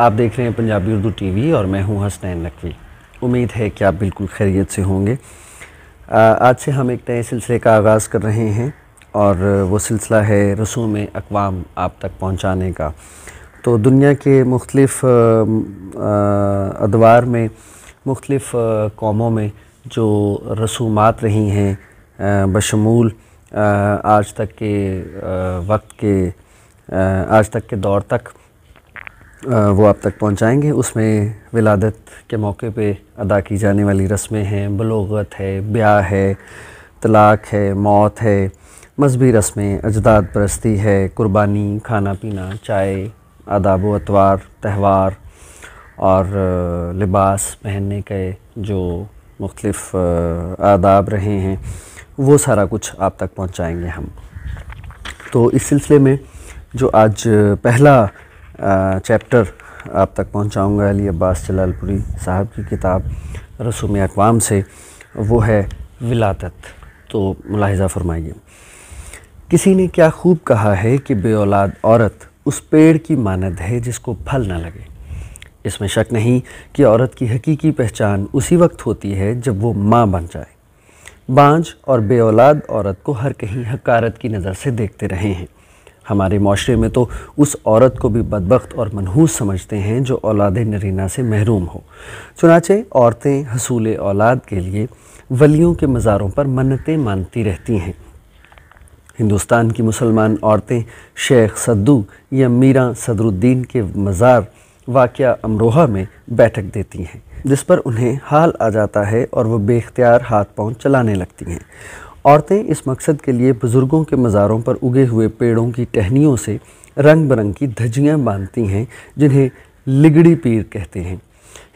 आप देख रहे हैं पंजाबी उर्दू टीवी और मैं हूं हसनैन नकवी उम्मीद है कि आप बिल्कुल खैरियत से होंगे आज से हम एक नए सिलसिले का आगाज़ कर रहे हैं और वो सिलसिला है रसूम अकवाम आप तक पहुंचाने का तो दुनिया के मुख्तलफ़ अदवार में मुख्तलफ़ कौमों में जो रसूमात रही हैं बशमूल आज तक के वक्त के आज तक के दौर तक वो आप तक पहुंचाएंगे उसमें विलादत के मौके पे अदा की जाने वाली रस्में हैं बलोगत है ब्याह है तलाक है मौत है मजहबी रस्में अजदाद परस्ती है कुर्बानी खाना पीना चाय आदाब अतवार त्यौहार और लिबास पहनने के जो मुख्तफ आदाब रहे हैं वो सारा कुछ आप तक पहुंचाएंगे हम तो इस सिलसिले में जो आज पहला चैप्टर आप तक पहुंचाऊंगा अली अब्बास जलालपुरी साहब की किताब रसूम अकवाम से वो है विलादत तो मुलाहजा फरमाइए किसी ने क्या खूब कहा है कि बे औलाद औरत उस पेड़ की मानद है जिसको फल ना लगे इसमें शक नहीं कि औरत की हकीकी पहचान उसी वक्त होती है जब वो माँ बन जाए बांझ और बे औलाद औरत को हर कहीं हकारत की नज़र से देखते रहे हैं हमारे माशरे में तो उस औरत को भी बदबخت और मनहूस समझते हैं जो औलाद नरीना से महरूम हो चुनाचे औरतें हसूल औलाद के लिए वलियों के मज़ारों पर मन्नतें मानती रहती हैं हिंदुस्तान की मुसलमान औरतें शेख सद्दू या मीरा सदरुद्दीन के मज़ार वाक़ अमरोहा में बैठक देती हैं जिस पर उन्हें हाल आ जाता है और वह बेख्तियार हाथ पाँव चलाने लगती हैं औरतें इस मकसद के लिए बुज़ुर्गों के मज़ारों पर उगे हुए पेड़ों की टहनियों से रंग बिरंग की धजियाँ बांधती हैं जिन्हें लिगड़ी पीर कहते हैं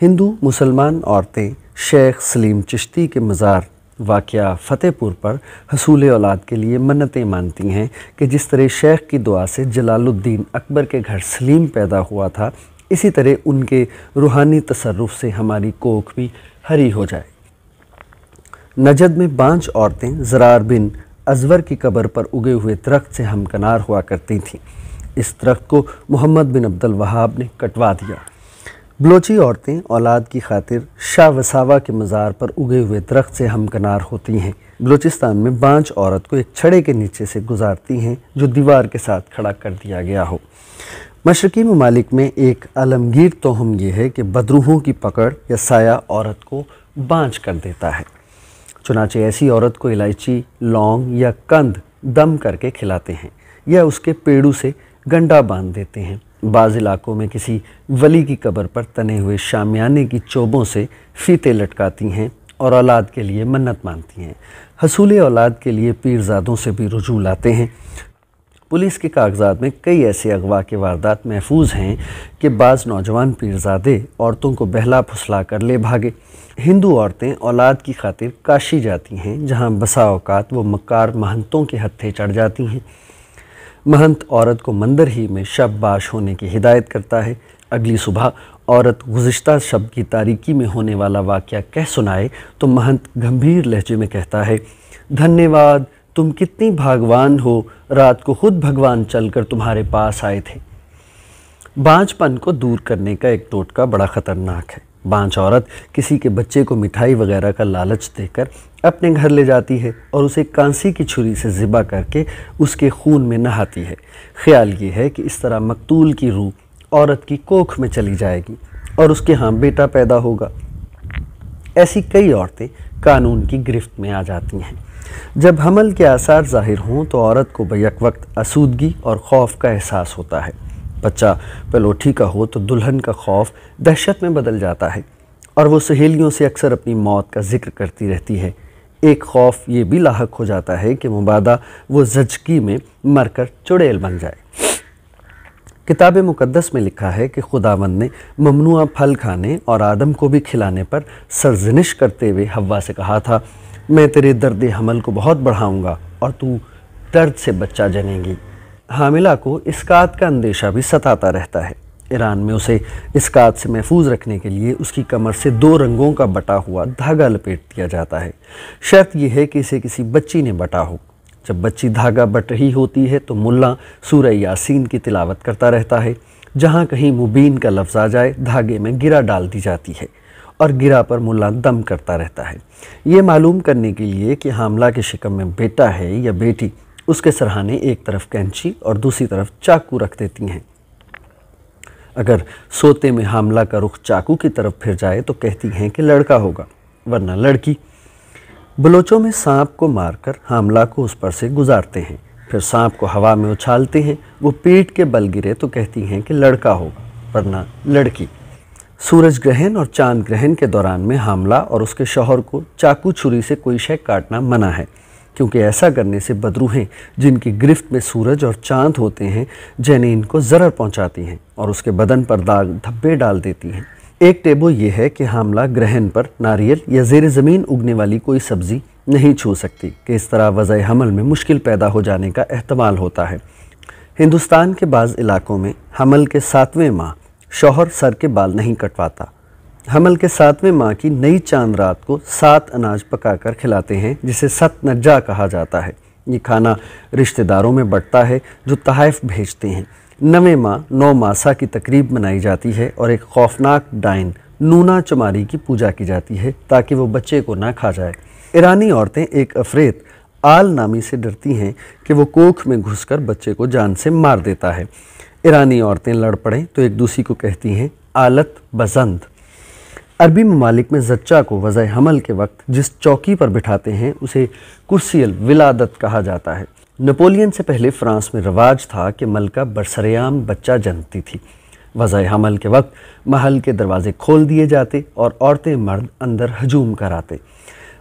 हिंदू मुसलमान औरतें शेख सलीम चिश्ती के मज़ार वाक़ फ़तेहपुर पर हसूल औलाद के लिए मन्नतें मानती हैं कि जिस तरह शेख की दुआ से जलालुद्दीन अकबर के घर सलीम पैदा हुआ था इसी तरह उनके रूहानी तसरफ से हमारी कोख भी हरी हो जाए नजद में पांच औरतें जरार बिन अजवर की कबर पर उगे हुए दरख्त से हमकनार हुआ करती थीं इस दरख्त को मोहम्मद बिन अब्दुल वहाब ने कटवा दिया बलोची औरतें औलाद की खातिर शाह वसावा के मज़ार पर उगे हुए दरख्त से हमकनार होती हैं बलूचिस्तान में बांझ औरत को एक छड़े के नीचे से गुजारती हैं जो दीवार के साथ खड़ा कर दिया गया हो मशरकी ममालिक में एक आलमगीर तोहम यह है कि बदरूहों की पकड़ या साया औरत को बांझ कर देता है चुनाचे ऐसी औरत को इलायची लौंग या कंद दम करके खिलाते हैं या उसके पेड़ों से गंडा बांध देते हैं बाज़ इलाकों में किसी वली की कब्र पर तने हुए शामियाने की चोबों से फीते लटकाती हैं और औलाद के लिए मन्नत मानती हैं हसूल औलाद के लिए पीरजादों से भी रुझू लाते हैं पुलिस के कागजात में कई ऐसे अगवा के वारदात महफूज हैं कि बाज़ नौजवान पीरजादे औरतों को बहला फुसला कर ले भागे हिंदू औरतें औलाद की खातिर काशी जाती हैं जहाँ बसा अवकात वो मक्कार महंतों के हत्थे चढ़ जाती हैं महंत औरत को मंदिर ही में शब बाश होने की हिदायत करता है अगली सुबह औरत गुज्त शब की तारीकी में होने वाला वाक़ कह सुनाए तो महंत गंभीर लहजे में कहता है धन्यवाद तुम कितनी भागवान हो रात को खुद भगवान चलकर तुम्हारे पास आए थे बाँझपन को दूर करने का एक टोटका बड़ा ख़तरनाक है बाँझ औरत किसी के बच्चे को मिठाई वगैरह का लालच देकर अपने घर ले जाती है और उसे कांसी की छुरी से ज़िबा करके उसके खून में नहाती है ख्याल ये है कि इस तरह मकतूल की रूह औरत की कोख में चली जाएगी और उसके यहाँ बेटा पैदा होगा ऐसी कई औरतें कानून की गिरफ्त में आ जाती हैं जब हमल के आसार ज़ाहिर हों तो औरत को बैक वक्त आसूदगी और खौफ का एहसास होता है बच्चा पलोठी का हो तो दुल्हन का खौफ दहशत में बदल जाता है और वो सहेलियों से अक्सर अपनी मौत का जिक्र करती रहती है एक खौफ ये भी लाक हो जाता है कि मुबादा वो जजगी में मरकर चुड़ैल बन जाए किताब मुक़दस में लिखा है कि खुदावंद ने ममनुआ फल खाने और आदम को भी खिलाने पर सरजनिश करते हुए हवा से कहा था मैं तेरे दर्द हमल को बहुत बढ़ाऊँगा और तू दर्द से बच्चा जनेगी हामिला को इसकात का अंदेशा भी सताता रहता है ईरान में उसे इसकात से महफूज रखने के लिए उसकी कमर से दो रंगों का बटा हुआ धागा लपेट दिया जाता है शर्त यह है कि इसे किसी बच्ची ने बटा हो जब बच्ची धागा बट रही होती है तो मुल्ला सूर्य यासीन की तिलावत करता रहता है जहाँ कहीं मुबीन का लफ्ज़ आ जाए धागे में गिरा डाल दी जाती है और गिरा पर मुला दम करता रहता है ये मालूम करने के लिए कि हामला के शिकम में बेटा है या बेटी उसके सरहाने एक तरफ कैंची और दूसरी तरफ चाकू रख देती हैं अगर सोते में हामला का रुख चाकू की तरफ फिर जाए तो कहती हैं कि लड़का होगा वरना लड़की बलोचों में सांप को मारकर हामला को उस पर से गुजारते हैं फिर सांप को हवा में उछालते हैं वो पेट के बल गिरे तो कहती हैं कि लड़का होगा वरना लड़की सूरज ग्रहण और चांद ग्रहण के दौरान में हमला और उसके शौहर को चाकू छुरी से कोई शय काटना मना है क्योंकि ऐसा करने से बदरूहें जिनकी गिरफ्त में सूरज और चांद होते हैं जैन इनको ज़रर पहुंचाती हैं और उसके बदन पर दाग धब्बे डाल देती हैं एक टेबो ये है कि हमला ग्रहण पर नारियल या जेर ज़मीन उगने वाली कोई सब्ज़ी नहीं छू सकती कि इस तरह वज़ हमल में मुश्किल पैदा हो जाने का अहतमाल होता है हिंदुस्तान के बाज़ इलाकों में हमल के सातवें माह शौहर सर के बाल नहीं कटवाता हमल के सातवें माह की नई चांद रात को सात अनाज पकाकर खिलाते हैं जिसे सत नज्जा कहा जाता है ये खाना रिश्तेदारों में बढ़ता है जो तहफ़ भेजते हैं नवे माह नौ मासा की तकरीब मनाई जाती है और एक खौफनाक डाइन नूना चमारी की पूजा की जाती है ताकि वो बच्चे को ना खा जाए ईरानी औरतें एक अफरेत आल नामी से डरती हैं कि वो कोख में घुसकर बच्चे को जान से मार देता है ईरानी औरतें लड़ पड़ें तो एक दूसरी को कहती हैं आलत बजंद अरबी ममालिक में जच्चा को वज़ हमल के वक्त जिस चौकी पर बिठाते हैं उसे कुर्सील विलादत कहा जाता है नेपोलियन से पहले फ्रांस में रवाज था कि मलका बरसरेआम बच्चा जन्मती थी वज़ हमल के वक्त महल के दरवाजे खोल दिए जाते और औरतें मर्द अंदर हजूम कराते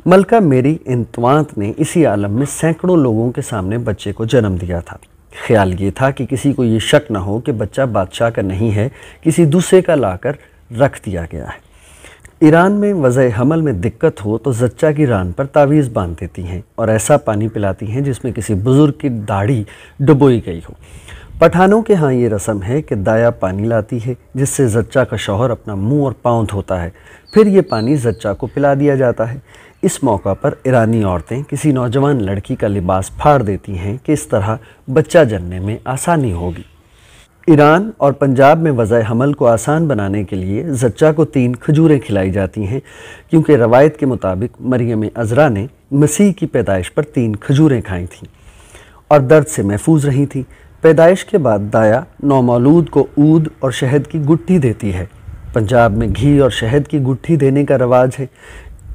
मलका मेरी इंतवात ने इसी आलम में सैकड़ों लोगों के सामने बच्चे को जन्म दिया था ख्याल ये था कि किसी को ये शक ना हो कि बच्चा बादशाह का नहीं है किसी दूसरे का लाकर रख दिया गया है ईरान में वज़ हमल में दिक्कत हो तो जच्चा की रान पर तावीज़ बांध देती हैं और ऐसा पानी पिलाती हैं जिसमें किसी बुज़ुर्ग की दाढ़ी डुबोई गई हो पठानों के यहाँ ये रस्म है कि दाया पानी लाती है जिससे जच्चा का शौहर अपना मुंह और पाँव धोता है फिर ये पानी जच्चा को पिला दिया जाता है इस मौका पर ईरानी औरतें किसी नौजवान लड़की का लिबास फाड़ देती हैं कि इस तरह बच्चा जनने में आसानी होगी ईरान और पंजाब में वज़ हमल को आसान बनाने के लिए जच्चा को तीन खजूरें खिलाई जाती हैं क्योंकि रवायत के मुताबिक मरियम अजरा ने मसीह की पैदाइश पर तीन खजूरें खाई थीं और दर्द से महफूज रही थी पैदाइश के बाद दाया नौमौलूद को ऊद और शहद की गुट्टी देती है पंजाब में घी और शहद की गुट्टी देने का रवाज है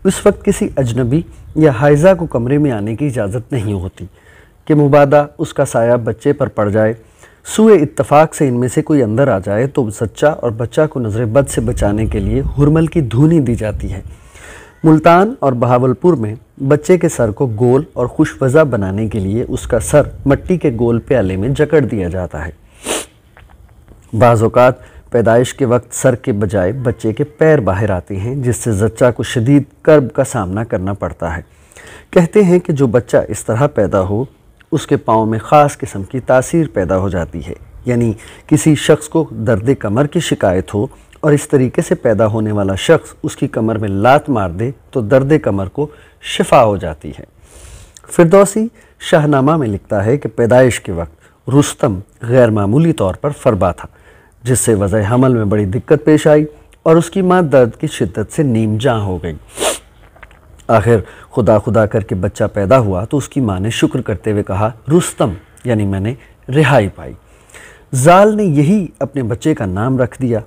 उस वक्त किसी अजनबी या हाइजा को कमरे में आने की इजाज़त नहीं होती कि मुबादा उसका साया बच्चे पर पड़ जाए सुए इत्तफाक से इनमें से कोई अंदर आ जाए तो सच्चा और बच्चा को नज़र बद से बचाने के लिए हुरमल की धुनी दी जाती है मुल्तान और बहावलपुर में बच्चे के सर को गोल और खुशवज़ा बनाने के लिए उसका सर मट्टी के गोल प्याले में जकड़ दिया जाता है बाज़ात पैदाइश के वक्त सर के बजाय बच्चे के पैर बाहर आते हैं जिससे जच्चा को शदीद कर्ब का सामना करना पड़ता है कहते हैं कि जो बच्चा इस तरह पैदा हो उसके पाँव में ख़ास किस्म की तासीर पैदा हो जाती है यानी किसी शख्स को दर्द कमर की शिकायत हो और इस तरीके से पैदा होने वाला शख्स उसकी कमर में लात मार दे तो दर्द कमर को शिफा हो जाती है फिरदौसी शाहनामा में लिखता है कि पैदाइश के वक्त रुस्तम गैर मामूली तौर पर फरबा था जिससे वज़ हमल में बड़ी दिक्कत पेश आई और उसकी माँ दर्द की शिद्दत से नीम जहाँ हो गई आखिर खुदा खुदा करके बच्चा पैदा हुआ तो उसकी माँ ने शुक्र करते हुए कहा रुस्तम यानी मैंने रिहाई पाई जाल ने यही अपने बच्चे का नाम रख दिया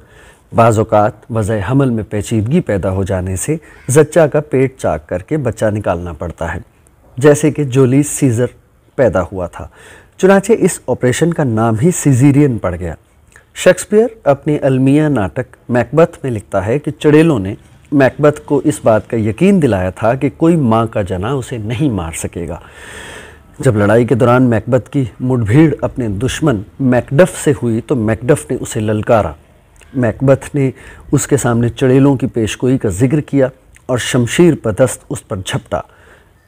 बाज़ात वज़ हमल में पेचीदगी पैदा हो जाने से जच्चा का पेट चाक करके बच्चा निकालना पड़ता है जैसे कि जोली सीज़र पैदा हुआ था चुनाचे इस ऑपरेशन का नाम ही सीजीरियन पड़ गया शेक्सपियर अपने अलमिया नाटक मैकबथ में लिखता है कि चड़ेलों ने मैकबथ को इस बात का यकीन दिलाया था कि कोई माँ का जना उसे नहीं मार सकेगा जब लड़ाई के दौरान मैकबथ की मुठभेड़ अपने दुश्मन मैकडफ से हुई तो मैकडफ ने उसे ललकारा मैकबथ ने उसके सामने चड़ेलों की पेशगोई का जिक्र किया और शमशीर पदस्त उस पर झपटा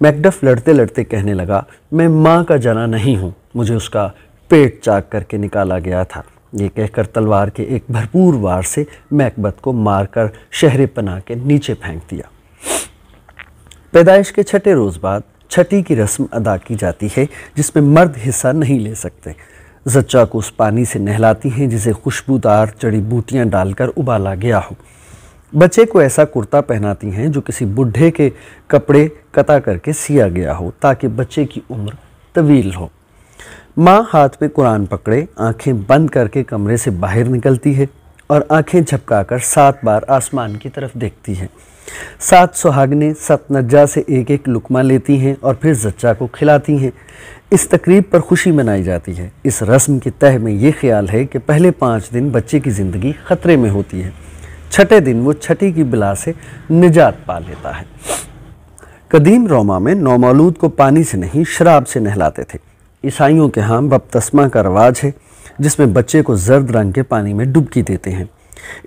मैकडफ लड़ते लड़ते कहने लगा मैं माँ का जना नहीं हूँ मुझे उसका पेट चाक करके निकाला गया था ये कहकर तलवार के एक भरपूर वार से मैकबत को मारकर शहर पना के नीचे फेंक दिया पैदाइश के छठे रोज़ बाद छठी की रस्म अदा की जाती है जिसमें मर्द हिस्सा नहीं ले सकते जच्चा को उस पानी से नहलाती हैं जिसे खुशबूदार जड़ी बूटियाँ डालकर उबाला गया हो बच्चे को ऐसा कुर्ता पहनाती हैं जो किसी बूढ़े के कपड़े कता करके सिया गया हो ताकि बच्चे की उम्र तवील हो माँ हाथ में कुरान पकड़े आंखें बंद करके कमरे से बाहर निकलती है और आंखें झपकाकर सात बार आसमान की तरफ देखती है सात सुहागने सतनज्जा से एक एक लुकमा लेती हैं और फिर जच्चा को खिलाती हैं इस तकरीब पर खुशी मनाई जाती है इस रस्म के तह में ये ख्याल है कि पहले पाँच दिन बच्चे की ज़िंदगी ख़तरे में होती है छठे दिन वो छठी की बिला से निजात पा लेता है कदीम रोमा में नौमौलूद को पानी से नहीं शराब से नहलाते थे ईसाइयों के यहाँ बपतस्मा का रवाज है जिसमें बच्चे को जर्द रंग के पानी में डुबकी देते हैं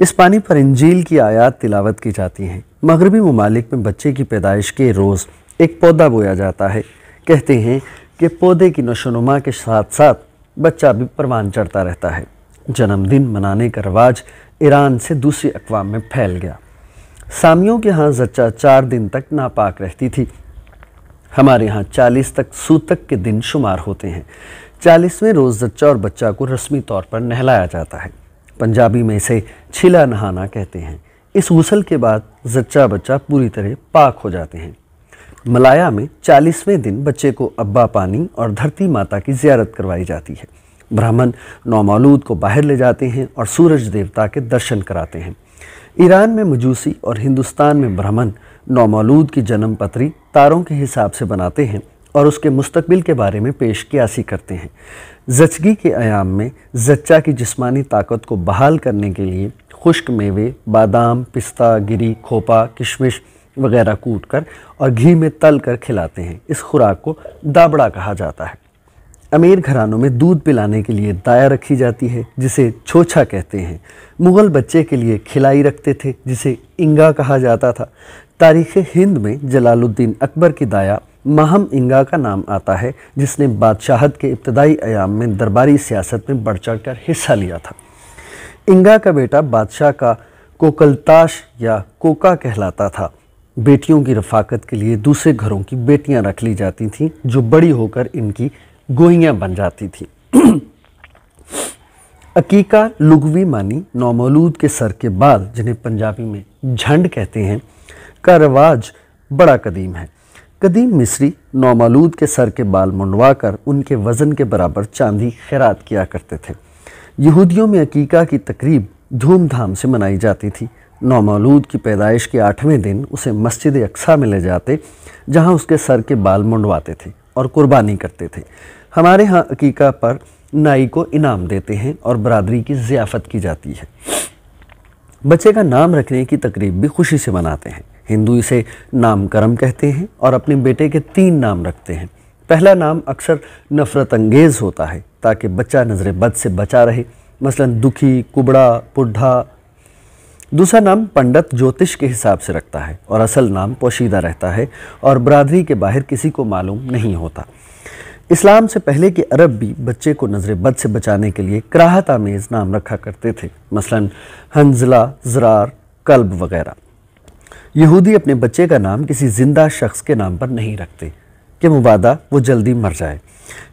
इस पानी पर इंजील की आयात तिलावत की जाती हैं मगरबी ममालिक में बच्चे की पैदाइश के रोज़ एक पौधा बोया जाता है कहते हैं कि पौधे की नशोनुमा के साथ साथ बच्चा भी परवान चढ़ता रहता है जन्मदिन मनाने का रवाज ईरान से दूसरी अकवाम में फैल गया सामियों के यहाँ जच्चा चार दिन तक नापाक रहती थी हमारे यहाँ चालीस तक सूतक के दिन शुमार होते हैं चालीसवें रोज़ जच्चा और बच्चा को रस्मी तौर पर नहलाया जाता है पंजाबी में इसे छिला नहाना कहते हैं इस गुसल के बाद जच्चा बच्चा पूरी तरह पाक हो जाते हैं मलाया में चालीसवें दिन बच्चे को अब्बा पानी और धरती माता की जियारत करवाई जाती है ब्राह्मण नौमौलूद को बाहर ले जाते हैं और सूरज देवता के दर्शन कराते हैं ईरान में मजूसी और हिंदुस्तान में ब्राह्मण नौमौलूद की जन्म पत्री तारों के हिसाब से बनाते हैं और उसके मुस्तबिल के बारे में पेश क्यासी करते हैं जचगी के आयाम में जच्चा की जिस्मानी ताकत को बहाल करने के लिए खुश्क मेवे बादाम पिस्ता गिरी खोपा किशमिश वगैरह कूट कर और घी में तल कर खिलाते हैं इस खुराक को दाबड़ा कहा जाता है अमीर घरानों में दूध पिलाने के लिए दाया रखी जाती है जिसे छोछा कहते हैं मुग़ल बच्चे के लिए खिलाई रखते थे जिसे इंगा कहा जाता था तारीख हिंद में जलालुद्दीन अकबर की दाया महम इंगा का नाम आता है जिसने बादशाहत के इब्तदाई आयाम में दरबारी सियासत में बढ़ चढ़ कर हिस्सा लिया था इंगा का बेटा बादशाह का कोकलताश या कोका कहलाता था बेटियों की रफाकत के लिए दूसरे घरों की बेटियां रख ली जाती थीं जो बड़ी होकर इनकी गोइयां बन जाती थीं अकीका लुगवी मानी नौमौलूद के सर के बाल जिन्हें पंजाबी में झंड कहते हैं का रिवाज बड़ा कदीम है कदीम मिस्री नौमालूद के सर के बाल मंडवा कर उनके वज़न के बराबर चांदी खैरात किया करते थे यहूदियों में अकीका की तकरीब धूमधाम से मनाई जाती थी नौमालूद की पैदाइश के आठवें दिन उसे मस्जिद अक्सा में ले जाते जहाँ उसके सर के बाल मुंडवाते थे और कुर्बानी करते थे हमारे यहाँ अकीका पर नाई को इनाम देते हैं और बरदरी की ज़ियाफ़त की जाती है बच्चे का नाम रखने की तकरीब भी खुशी से मनाते हैं हिंदू इसे नामकरम कहते हैं और अपने बेटे के तीन नाम रखते हैं पहला नाम अक्सर नफरत अंगेज़ होता है ताकि बच्चा नज़र बद से बचा रहे मसलन दुखी कुबड़ा पुढ़ा दूसरा नाम पंडित ज्योतिष के हिसाब से रखता है और असल नाम पोशीदा रहता है और बरदरी के बाहर किसी को मालूम नहीं होता इस्लाम से पहले के अरब भी बच्चे को नजर बद से बचाने के लिए कराहत आमेज़ नाम रखा करते थे मसलन हंजला जरार कल्ब वगैरह यहूदी अपने बच्चे का नाम किसी जिंदा शख्स के नाम पर नहीं रखते कि मुबादा वो जल्दी मर जाए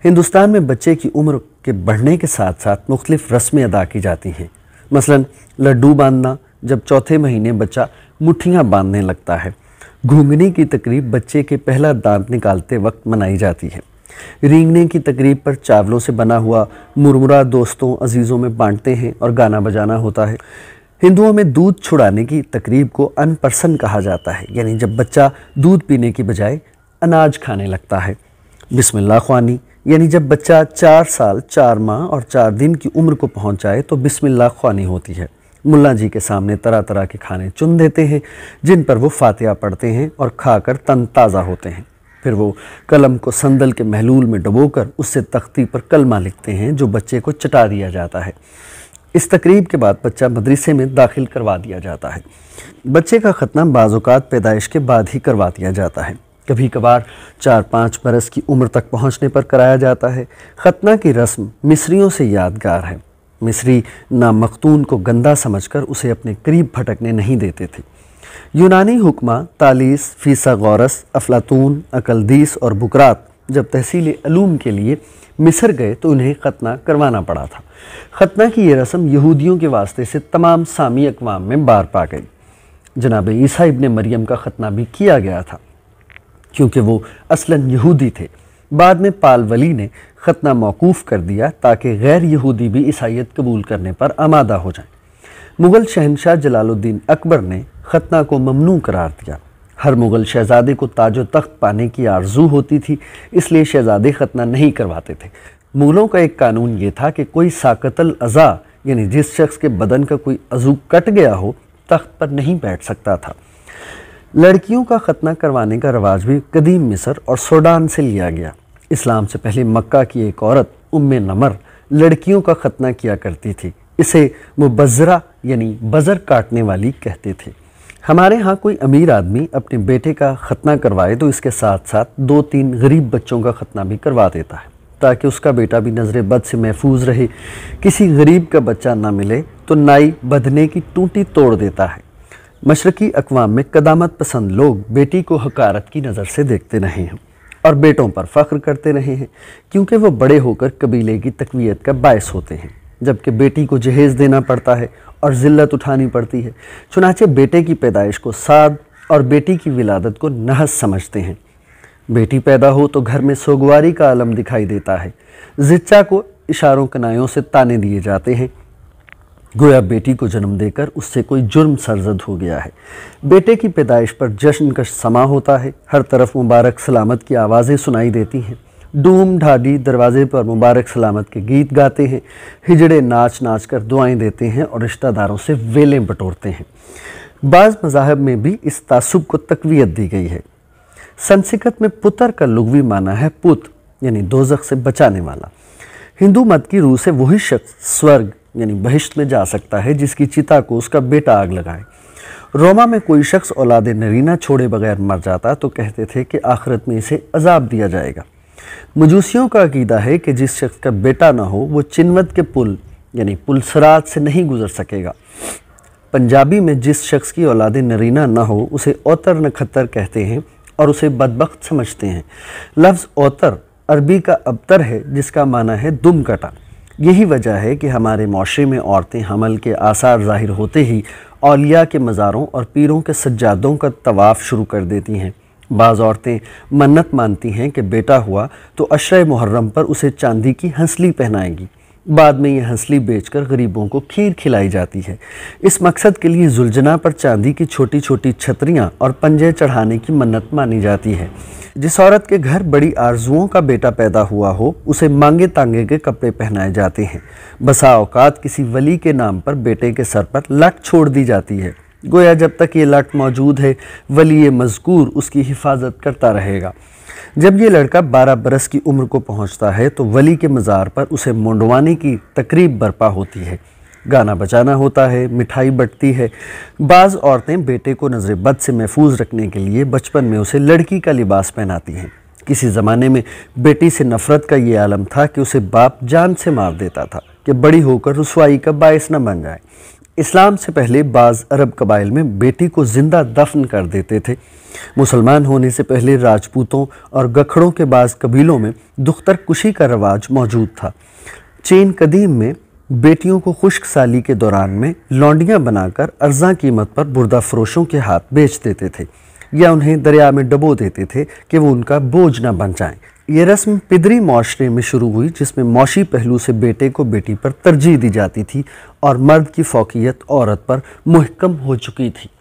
हिंदुस्तान में बच्चे की उम्र के बढ़ने के साथ साथ मुख्तलिफ रस्में अदा की जाती हैं मसलन लड्डू बांधना जब चौथे महीने बच्चा मुठियाँ बांधने लगता है घूंघने की तकरीब बच्चे के पहला दांत निकालते वक्त मनाई जाती है रींगने की तकरीब पर चावलों से बना हुआ मुरमुरा दोस्तों अजीज़ों में बांटते हैं और गाना बजाना होता है हिंदुओं में दूध छुड़ाने की तकरीब को अनपर्सन कहा जाता है यानी जब बच्चा दूध पीने की बजाय अनाज खाने लगता है बिस्मिल्लाह ख्वानी यानी जब बच्चा चार साल चार माह और चार दिन की उम्र को पहुंच जाए तो बिस्मिल्लाह ख्वानी होती है मुल्ला जी के सामने तरह तरह के खाने चुन देते हैं जिन पर वो फातिहा पढ़ते हैं और खाकर तन ताज़ा होते हैं फिर वो कलम को संदल के महलूल में डुबोकर उससे तख्ती पर कलमा लिखते हैं जो बच्चे को चटा दिया जाता है इस तकरीब के बाद बच्चा मदरसे में दाखिल करवा दिया जाता है बच्चे का ख़तना बाज़ात पैदाइश के बाद ही करवा दिया जाता है कभी कभार चार पाँच बरस की उम्र तक पहुँचने पर कराया जाता है ख़तना की रस्म मिस्रियों से यादगार है मिस्री ना मखतून को गंदा समझकर उसे अपने करीब भटकने नहीं देते थे यूनानी हुक्मा तालीस फीसा गौरस अफलातून अकलदीस और बुकरात जब तहसील अलूम के लिए मिस्र गए तो उन्हें ख़तना करवाना पड़ा था ख़तना की यह रस्म यहूदियों के वास्ते से तमाम सामी अकवाम में बार पा गई जनाब ईसा इबन मरियम का ख़तना भी किया गया था क्योंकि वो असलन यहूदी थे बाद में पाल वली ने ख़तना मौकूफ़ कर दिया ताकि गैर यहूदी भी ईसाइत कबूल करने पर आमादा हो जाएं। मुग़ल शहनशाह जलालुद्दीन अकबर ने ख़तना को ममनू करार दिया हर मुग़ल शहज़ादे को ताजो तख्त पाने की आरजू होती थी इसलिए शहज़ादे ख़तना नहीं करवाते थे मुग़लों का एक कानून ये था कि कोई साकतल अज़ा यानी जिस शख्स के बदन का कोई अजू कट गया हो तख्त पर नहीं बैठ सकता था लड़कियों का ख़तना करवाने का रवाज भी कदीम मिस्र और सोडान से लिया गया इस्लाम से पहले मक्का की एक औरत उम नमर लड़कियों का ख़तना किया करती थी इसे मुबजरा यानी बज़र काटने वाली कहते थे हमारे यहाँ कोई अमीर आदमी अपने बेटे का ख़तना करवाए तो इसके साथ साथ दो तीन गरीब बच्चों का ख़तना भी करवा देता है ताकि उसका बेटा भी नज़र बद से महफूज रहे किसी गरीब का बच्चा ना मिले तो नाई बधने की टूटी तोड़ देता है मशरकी अकवाम में कदामत पसंद लोग बेटी को हकारत की नज़र से देखते रहे हैं और बेटों पर फ़ख्र करते रहे हैं क्योंकि वो बड़े होकर कबीले की तकवीत का बायस होते हैं जबकि बेटी को जहेज़ देना पड़ता है और ज़िल्लत उठानी पड़ती है चुनाचे बेटे की पैदाइश को साद और बेटी की विलादत को नहस समझते हैं बेटी पैदा हो तो घर में सोगवारी का आलम दिखाई देता है जिच्चा को इशारों कनायों से ताने दिए जाते हैं गोया बेटी को जन्म देकर उससे कोई जुर्म सरजद हो गया है बेटे की पैदाइश पर जश्न का समा होता है हर तरफ मुबारक सलामत की आवाज़ें सुनाई देती हैं डूम ढाडी दरवाजे पर मुबारक सलामत के गीत गाते हैं हिजड़े नाच नाच कर दुआएं देते हैं और रिश्तेदारों से वेलें बटोरते हैं बाज़ मजाहब में भी इस तासुब को तकवीत दी गई है संसिकत में पुत्र का लुगवी माना है पुत यानी दोजख से बचाने वाला हिंदू मत की रूह से वही शख्स स्वर्ग यानी बहिश्त में जा सकता है जिसकी चिता को उसका बेटा आग लगाए रोमा में कोई शख्स औलाद नरीना छोड़े बगैर मर जाता तो कहते थे कि आखिरत में इसे अजाब दिया जाएगा मजूसियों का अकीदा है कि जिस शख्स का बेटा ना हो वो चिन्वत के पुल यानी पुलसरात से नहीं गुजर सकेगा पंजाबी में जिस शख्स की औलाद नरीना ना हो उसे औतर नखत्तर कहते हैं और उसे बदबक समझते हैं लफ्ज़ औतर अरबी का अबतर है जिसका माना है दुम कटा यही वजह है कि हमारे माशरे में औरतें हमल के आसार ज़ाहिर होते ही अलिया के मज़ारों और पीरों के सज्जादों का तवाफ़ शुरू कर देती हैं बाज़ औरतें मन्नत मानती हैं कि बेटा हुआ तो अशर मुहर्रम पर उसे चांदी की हंसली पहनाएंगी बाद में यह हंसली बेचकर गरीबों को खीर खिलाई जाती है इस मकसद के लिए जुलझना पर चांदी की छोटी छोटी छतरियाँ और पंजे चढ़ाने की मन्नत मानी जाती है जिस औरत के घर बड़ी आरजुओं का बेटा पैदा हुआ हो उसे मांगे तांगे के कपड़े पहनाए जाते हैं बसा औकात किसी वली के नाम पर बेटे के सर पर लट छोड़ दी जाती है गोया जब तक ये लट मौजूद है वली मजकूर उसकी हिफाजत करता रहेगा जब ये लड़का बारह बरस की उम्र को पहुंचता है तो वली के मज़ार पर उसे मुंडवाने की तकरीब बर्पा होती है गाना बजाना होता है मिठाई बटती है बाज़ औरतें बेटे को नज़र बद से महफूज रखने के लिए बचपन में उसे लड़की का लिबास पहनाती हैं किसी ज़माने में बेटी से नफ़रत का ये आलम था कि उसे बाप जान से मार देता था कि बड़ी होकर रसवाई का बायस न बन जाए इस्लाम से पहले बाज़ अरब कबाइल में बेटी को ज़िंदा दफन कर देते थे मुसलमान होने से पहले राजपूतों और गखड़ों के बाज़ कबीलों में दुख्तर कुशी का रवाज मौजूद था चीन कदीम में बेटियों को खुश्क साली के दौरान में लौंडियाँ बनाकर अर्जा कीमत पर बुरदा फरोशों के हाथ बेच देते थे या उन्हें दरिया में डबो देते थे कि वो उनका बोझ ना बन जाएं ये रस्म पिदरी माशरे में शुरू हुई जिसमें मौशी पहलू से बेटे को बेटी पर तरजीह दी जाती थी और मर्द की फोकियत औरत पर मुहकम हो चुकी थी